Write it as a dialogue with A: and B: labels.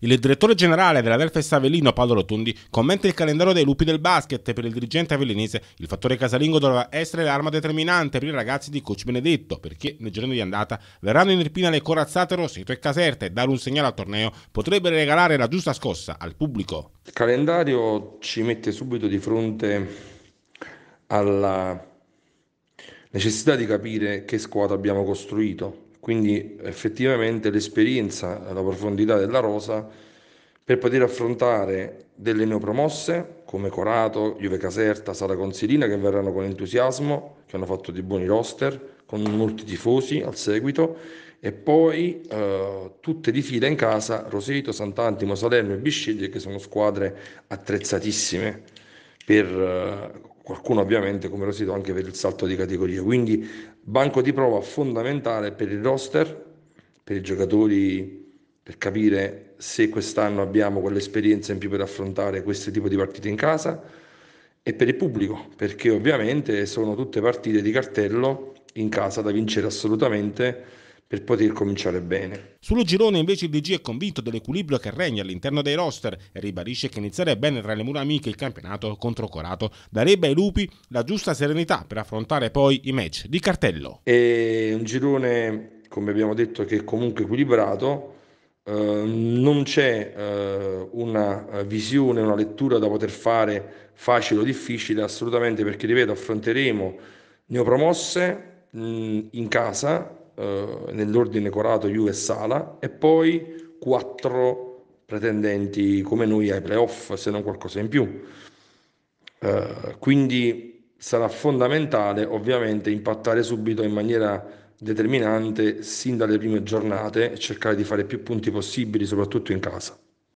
A: Il direttore generale della Verfes Avellino Paolo Rotundi commenta il calendario dei lupi del basket per il dirigente avellinese. Il fattore casalingo doveva essere l'arma determinante per i ragazzi di Coach Benedetto, perché nel giorno di andata verranno in ripina le corazzate Roseto e Caserta e dare un segnale al torneo potrebbe regalare la giusta scossa al pubblico.
B: Il calendario ci mette subito di fronte alla necessità di capire che squadra abbiamo costruito quindi effettivamente l'esperienza, la profondità della rosa per poter affrontare delle neopromosse come Corato, Juve Caserta, Sara Consilina che verranno con entusiasmo, che hanno fatto dei buoni roster, con molti tifosi al seguito e poi eh, tutte di fila in casa Roseto, Sant'Antimo, Salerno e Bisceglie che sono squadre attrezzatissime per eh, qualcuno ovviamente come lo sito anche per il salto di categoria. Quindi banco di prova fondamentale per il roster, per i giocatori, per capire se quest'anno abbiamo quell'esperienza in più per affrontare questo tipo di partite in casa e per il pubblico, perché ovviamente sono tutte partite di cartello in casa da vincere assolutamente per poter cominciare bene.
A: Sullo girone invece il DG è convinto dell'equilibrio che regna all'interno dei roster e ribadisce che iniziare bene tra le mura amiche il campionato contro Corato. Darebbe ai lupi la giusta serenità per affrontare poi i match di cartello.
B: È un girone, come abbiamo detto, che è comunque equilibrato. Eh, non c'è eh, una visione, una lettura da poter fare facile o difficile, assolutamente, perché ripeto, affronteremo neopromosse mh, mm, in casa eh, nell'ordine corato Juve e Sala e poi quattro pretendenti come noi ai playoff, se non qualcosa in più. Eh, quindi sarà fondamentale ovviamente impattare subito in maniera determinante sin dalle prime giornate cercare di fare più punti possibili, soprattutto in casa.